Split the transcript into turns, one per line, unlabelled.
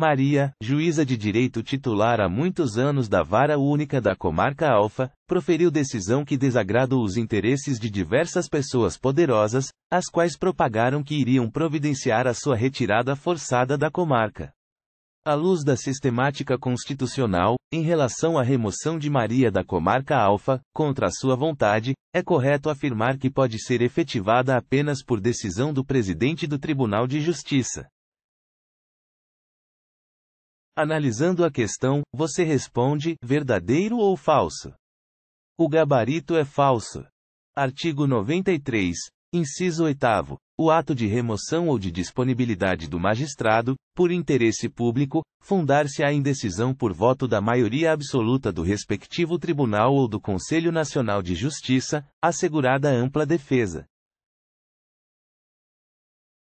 Maria, juíza de direito titular há muitos anos da Vara Única da Comarca Alfa, proferiu decisão que desagradou os interesses de diversas pessoas poderosas, as quais propagaram que iriam providenciar a sua retirada forçada da comarca. À luz da sistemática constitucional, em relação à remoção de Maria da comarca Alfa, contra a sua vontade, é correto afirmar que pode ser efetivada apenas por decisão do presidente do Tribunal de Justiça. Analisando a questão, você responde: verdadeiro ou falso? O gabarito é falso. Artigo 93, inciso 8. O ato de remoção ou de disponibilidade do magistrado, por interesse público, fundar-se-á em decisão por voto da maioria absoluta do respectivo tribunal ou do Conselho Nacional de Justiça, assegurada ampla defesa.